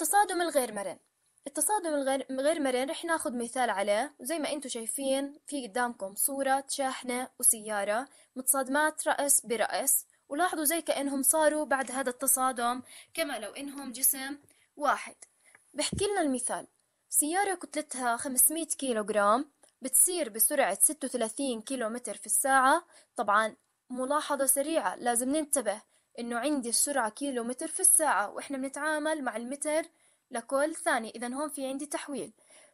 التصادم الغير مرن التصادم الغير غير مرن رح ناخد مثال عليه زي ما انتم شايفين في قدامكم صورة شاحنة وسيارة متصادمات رأس برأس ولاحظوا زي كأنهم صاروا بعد هذا التصادم كما لو إنهم جسم واحد بحكي لنا المثال سيارة كتلتها 500 كيلوغرام بتسير بسرعة 36 كيلومتر في الساعة طبعا ملاحظة سريعة لازم ننتبه إنه عندي السرعة كيلو متر في الساعة وإحنا بنتعامل مع المتر لكل ثانية إذا هون في عندي تحويل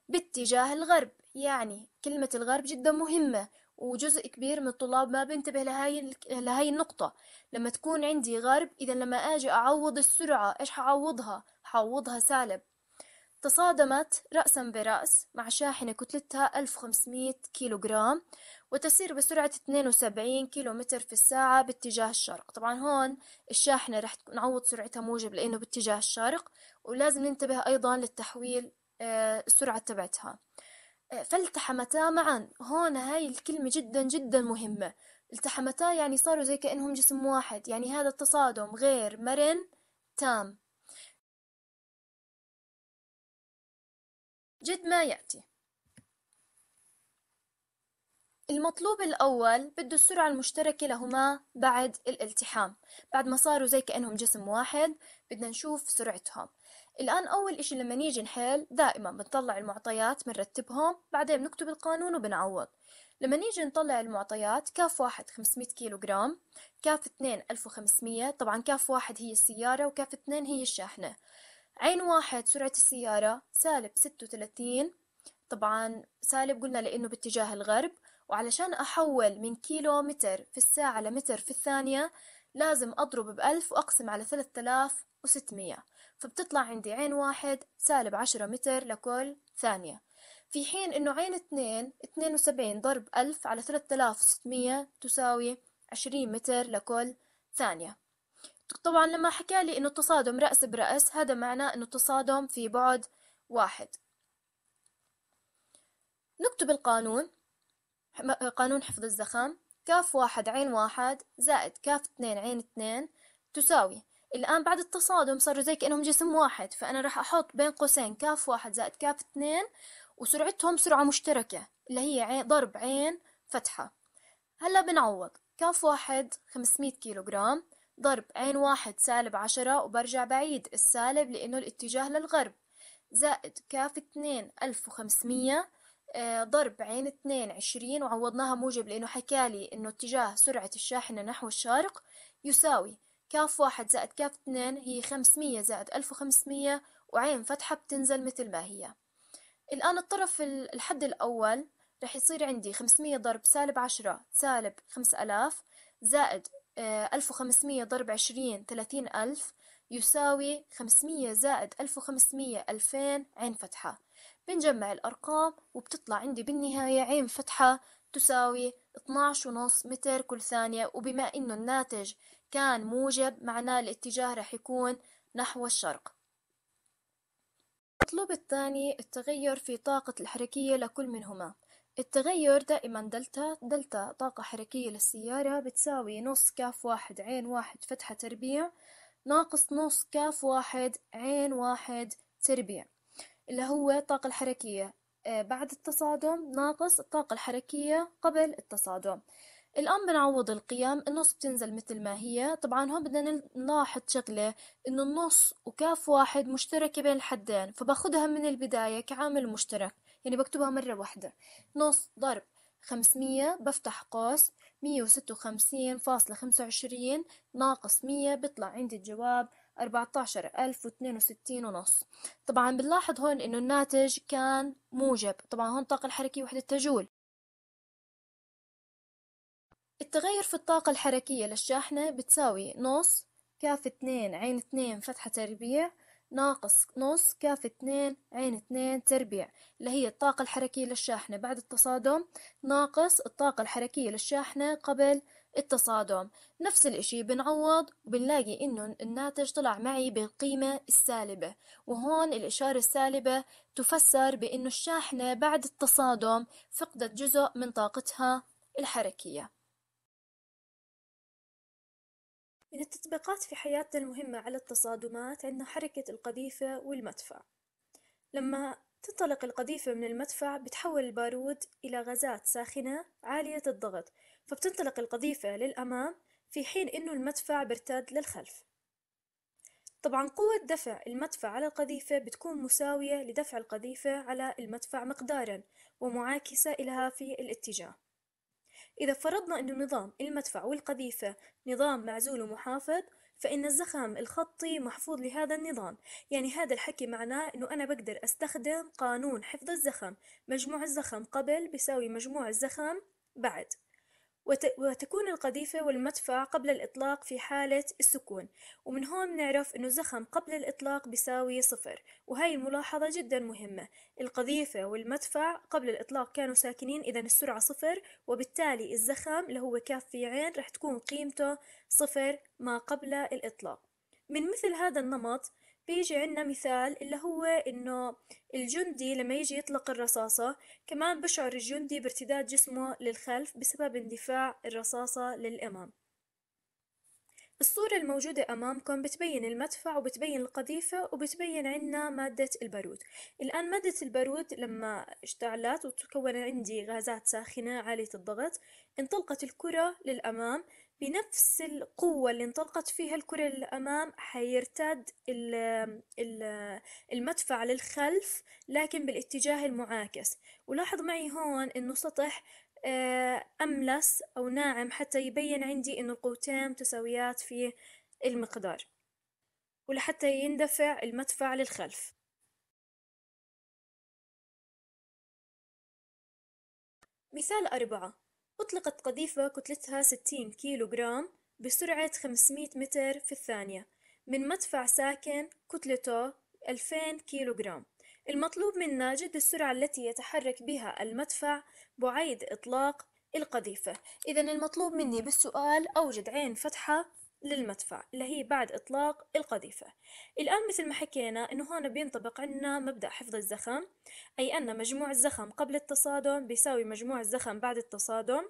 باتجاه الغرب يعني كلمة الغرب جدا مهمة وجزء كبير من الطلاب ما بينتبه لهاي لهاي النقطة لما تكون عندي غرب إذا لما أجي أعوض السرعة إيش حعوضها؟ حعوضها سالب تصادمت رأسا برأس مع شاحنة كتلتها 1500 كيلوغرام وتسير بسرعة 72 كيلومتر في الساعة باتجاه الشرق طبعا هون الشاحنة رح نعوض سرعتها موجب لأنه باتجاه الشرق ولازم ننتبه أيضا للتحويل آه، السرعة تبعتها آه، فالتحمتا معا هون هاي الكلمة جدا جدا مهمة التحمتا يعني صاروا زي كأنهم جسم واحد يعني هذا التصادم غير مرن تام جد ما يأتي المطلوب الأول بده السرعة المشتركة لهما بعد الالتحام بعد ما صاروا زي كأنهم جسم واحد بدنا نشوف سرعتهم الآن أول إشي لما نيجي نحل دائما بنطلع المعطيات بنرتبهم بعدين بنكتب القانون وبنعوض لما نيجي نطلع المعطيات كاف واحد 500 كيلو جرام كاف اثنين 1500 طبعا كاف واحد هي السيارة وكاف اثنين هي الشاحنة عين واحد سرعة السيارة سالب ستة وثلاثين طبعا سالب قلنا لأنه باتجاه الغرب وعلشان أحول من كيلو متر في الساعة لمتر في الثانية لازم أضرب بألف وأقسم على ثلاثة آلاف وستمية فبتطلع عندي عين واحد سالب عشرة متر لكل ثانية في حين إنه عين اثنين اثنين وسبعين ضرب ألف على ثلاثة آلاف وستمية تساوي عشرين متر لكل ثانية طبعا لما حكى لي انه التصادم رأس برأس هذا معناه انه التصادم في بعد واحد نكتب القانون قانون حفظ الزخم كاف واحد عين واحد زائد كاف اثنين عين اثنين تساوي الآن بعد التصادم صاروا زي كأنهم جسم واحد فأنا راح أحط بين قوسين كاف واحد زائد كاف اثنين وسرعتهم سرعة مشتركة اللي هي عين ضرب عين فتحة هلا بنعوض كاف واحد 500 كيلو جرام ضرب عين واحد سالب عشرة وبرجع بعيد السالب لأنه الاتجاه للغرب زائد كاف اتنين ألف وخمسمية آه، ضرب عين اتنين عشرين وعوضناها موجب لأنه حكالي إنه اتجاه سرعة الشاحنة نحو الشرق يساوي كاف واحد زائد كاف اتنين هي خمسمية زائد ألف وخمسمية وعين فتحة بتنزل مثل ما هي الآن الطرف الحد الأول رح يصير عندي خمسمية ضرب سالب عشرة سالب خمس ألاف زائد آه، ألف وخمسمية ضرب عشرين ثلاثين ألف يساوي خمسمية زائد ألف وخمسمية ألفين عين فتحة بنجمع الأرقام وبتطلع عندي بالنهاية عين فتحة تساوي 12 ونص متر كل ثانية وبما إنه الناتج كان موجب معناه الاتجاه رح يكون نحو الشرق المطلوب الثاني التغير في طاقة الحركية لكل منهما التغير دائما دلتا دلتا طاقة حركية للسيارة بتساوي نص كاف واحد عين واحد فتحة تربيع ناقص نص كاف واحد عين واحد تربيع اللي هو الطاقة الحركية آه، بعد التصادم ناقص الطاقة الحركية قبل التصادم الآن بنعوض القيم النص بتنزل مثل ما هي طبعا هون بدنا نلاحظ شغلة إنه النص وكاف واحد مشتركة بين الحدين فباخدها من البداية كعامل مشترك يعني بكتبها مرة واحدة نص ضرب خمسمية بفتح قوس مية وستة وخمسين فاصلة خمسة وعشرين ناقص مية بيطلع عندي الجواب أربعة ألف واثنين وستين ونص طبعا بنلاحظ هون إنه الناتج كان موجب طبعا هون الطاقة الحركية وحدة تجول التغير في الطاقة الحركية للشاحنة بتساوي نص كاف اثنين عين اثنين فتحة تربيع ناقص نص كاف اتنين عين اتنين تربيع اللي هي الطاقة الحركية للشاحنة بعد التصادم ناقص الطاقة الحركية للشاحنة قبل التصادم نفس الاشي بنعوض وبنلاقي انه الناتج طلع معي بالقيمة السالبة وهون الاشارة السالبة تفسر بانه الشاحنة بعد التصادم فقدت جزء من طاقتها الحركية من التطبيقات في حياتنا المهمة على التصادمات عندنا حركة القذيفة والمدفع لما تنطلق القذيفة من المدفع بتحول البارود إلى غازات ساخنة عالية الضغط فبتنطلق القذيفة للأمام في حين إنه المدفع برتاد للخلف طبعا قوة دفع المدفع على القذيفة بتكون مساوية لدفع القذيفة على المدفع مقدارا ومعاكسة إلها في الاتجاه إذا فرضنا أن نظام المدفع والقذيفة نظام معزول ومحافظ فإن الزخم الخطي محفوظ لهذا النظام يعني هذا الحكي معناه أنه أنا بقدر أستخدم قانون حفظ الزخم مجموع الزخم قبل بساوي مجموع الزخم بعد وتكون القذيفة والمدفع قبل الإطلاق في حالة السكون ومن هون نعرف أنه الزخم قبل الإطلاق بيساوي صفر وهي ملاحظة جدا مهمة القذيفة والمدفع قبل الإطلاق كانوا ساكنين إذا السرعة صفر وبالتالي الزخم اللي هو كاف في عين رح تكون قيمته صفر ما قبل الإطلاق من مثل هذا النمط بيجي عندنا مثال اللي هو إنه الجندي لما يجي يطلق الرصاصة كمان بشعر الجندي بارتداد جسمه للخلف بسبب اندفاع الرصاصة للأمام الصورة الموجودة أمامكم بتبين المدفع وبتبين القذيفة وبتبين عنا مادة البارود الآن مادة البارود لما اشتعلت وتكون عندي غازات ساخنة عالية الضغط انطلقت الكرة للأمام بنفس القوة اللي انطلقت فيها الكرة للأمام حيرتد المدفع للخلف لكن بالاتجاه المعاكس ولاحظ معي هون انه سطح آه، أملس أو ناعم حتى يبين عندي انه القوتين متساويات في المقدار ولحتى يندفع المدفع للخلف مثال أربعة أطلقت قذيفة كتلتها 60 كيلو جرام بسرعة 500 متر في الثانية من مدفع ساكن كتلته 2000 كيلو جرام المطلوب منا جد السرعة التي يتحرك بها المدفع بعيد إطلاق القذيفة إذا المطلوب مني بالسؤال أوجد عين فتحة للمدفع اللي هي بعد إطلاق القذيفة الآن مثل ما حكينا أنه هون بينطبق عنا مبدأ حفظ الزخم أي أن مجموع الزخم قبل التصادم بيساوي مجموع الزخم بعد التصادم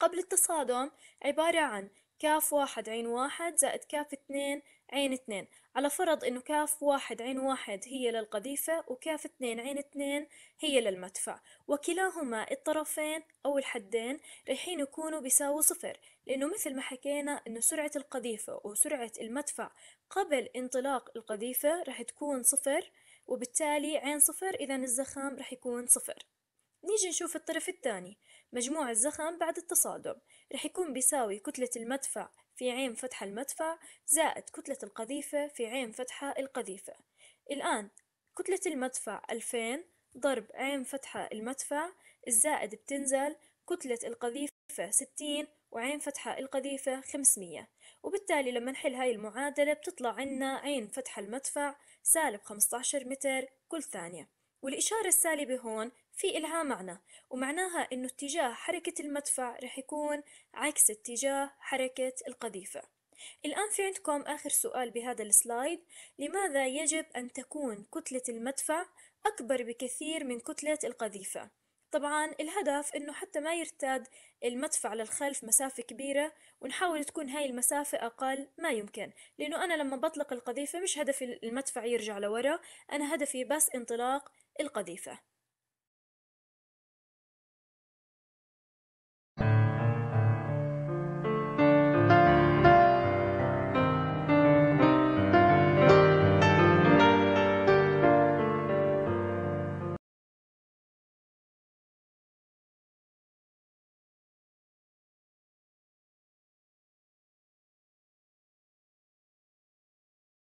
قبل التصادم عبارة عن كاف واحد عين واحد زائد كاف اثنين عين اثنين على فرض انه كاف واحد عين واحد هي للقذيفة وكاف اثنين عين اثنين هي للمدفع وكلاهما الطرفين او الحدين رايحين يكونوا بيساووا صفر لانه مثل ما حكينا انه سرعة القذيفة وسرعة المدفع قبل انطلاق القذيفة راح تكون صفر وبالتالي عين صفر اذا الزخام راح يكون صفر نيجي نشوف الطرف الثاني مجموع الزخم بعد التصادم رح يكون بيساوي كتلة المدفع في عين فتحة المدفع زائد كتلة القذيفة في عين فتحة القذيفة الآن كتلة المدفع 2000 ضرب عين فتحة المدفع الزائد بتنزل كتلة القذيفة 60 وعين فتحة القذيفة 500 وبالتالي لما نحل هاي المعادلة بتطلع عنا عين فتحة المدفع سالب 15 متر كل ثانية والإشارة السالبة هون في إلها معنى ومعناها إنه اتجاه حركة المدفع رح يكون عكس اتجاه حركة القذيفة الآن في عندكم آخر سؤال بهذا السلايد لماذا يجب أن تكون كتلة المدفع أكبر بكثير من كتلة القذيفة؟ طبعا الهدف إنه حتى ما يرتاد المدفع للخلف مسافة كبيرة ونحاول تكون هاي المسافة أقل ما يمكن لأنه أنا لما بطلق القذيفة مش هدفي المدفع يرجع لورا أنا هدفي بس انطلاق القذيفة